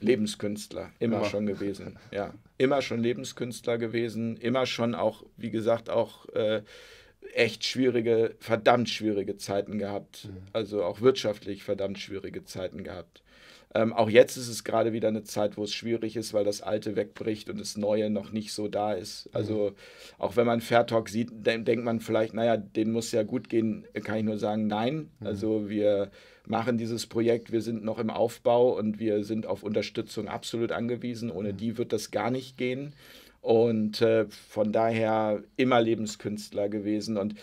Lebenskünstler, immer, immer, schon gewesen. Ja, immer schon Lebenskünstler gewesen, immer schon auch, wie gesagt, auch äh, echt schwierige, verdammt schwierige Zeiten gehabt. Mhm. Also auch wirtschaftlich verdammt schwierige Zeiten gehabt. Ähm, auch jetzt ist es gerade wieder eine Zeit, wo es schwierig ist, weil das Alte wegbricht und das Neue noch nicht so da ist. Also mhm. auch wenn man Fairtalk Talk sieht, denkt man vielleicht, naja, den muss ja gut gehen, kann ich nur sagen, nein. Mhm. Also wir machen dieses Projekt, wir sind noch im Aufbau und wir sind auf Unterstützung absolut angewiesen. Ohne mhm. die wird das gar nicht gehen. Und äh, von daher immer Lebenskünstler gewesen. Und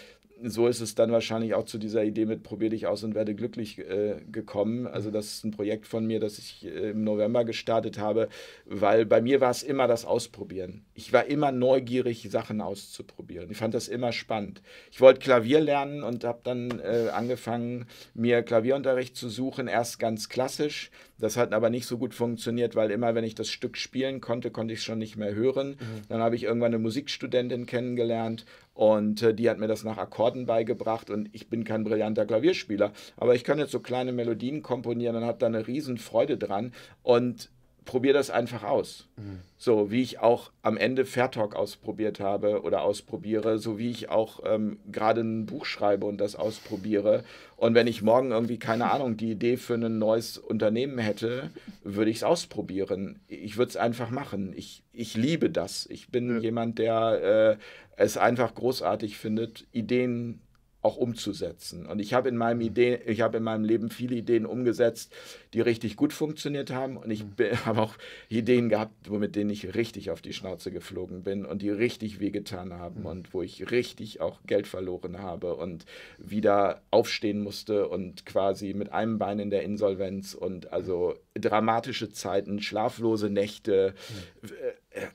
so ist es dann wahrscheinlich auch zu dieser Idee mit Probier dich aus und werde glücklich äh, gekommen. Also mhm. das ist ein Projekt von mir, das ich äh, im November gestartet habe, weil bei mir war es immer das Ausprobieren. Ich war immer neugierig, Sachen auszuprobieren. Ich fand das immer spannend. Ich wollte Klavier lernen und habe dann äh, angefangen, mir Klavierunterricht zu suchen, erst ganz klassisch. Das hat aber nicht so gut funktioniert, weil immer, wenn ich das Stück spielen konnte, konnte ich es schon nicht mehr hören. Mhm. Dann habe ich irgendwann eine Musikstudentin kennengelernt und äh, die hat mir das nach Akkorden beigebracht und ich bin kein brillanter Klavierspieler, aber ich kann jetzt so kleine Melodien komponieren und habe da eine riesen Freude dran. Und probiere das einfach aus. Mhm. So wie ich auch am Ende Fairtalk ausprobiert habe oder ausprobiere, so wie ich auch ähm, gerade ein Buch schreibe und das ausprobiere. Und wenn ich morgen irgendwie, keine Ahnung, die Idee für ein neues Unternehmen hätte, würde ich es ausprobieren. Ich würde es einfach machen. Ich, ich liebe das. Ich bin ja. jemand, der äh, es einfach großartig findet, Ideen auch umzusetzen. Und ich habe in, meinem mhm. Ideen, ich hab in meinem Leben viele Ideen umgesetzt, die richtig gut funktioniert haben. Und ich mhm. habe auch Ideen gehabt, mit denen ich richtig auf die Schnauze geflogen bin und die richtig wehgetan haben mhm. und wo ich richtig auch Geld verloren habe und wieder aufstehen musste und quasi mit einem Bein in der Insolvenz und also dramatische Zeiten, schlaflose Nächte, äh,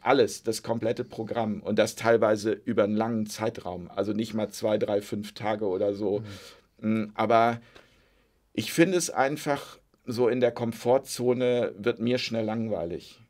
alles, das komplette Programm und das teilweise über einen langen Zeitraum, also nicht mal zwei, drei, fünf Tage oder so. Mhm. Mm, aber ich finde es einfach so in der Komfortzone wird mir schnell langweilig.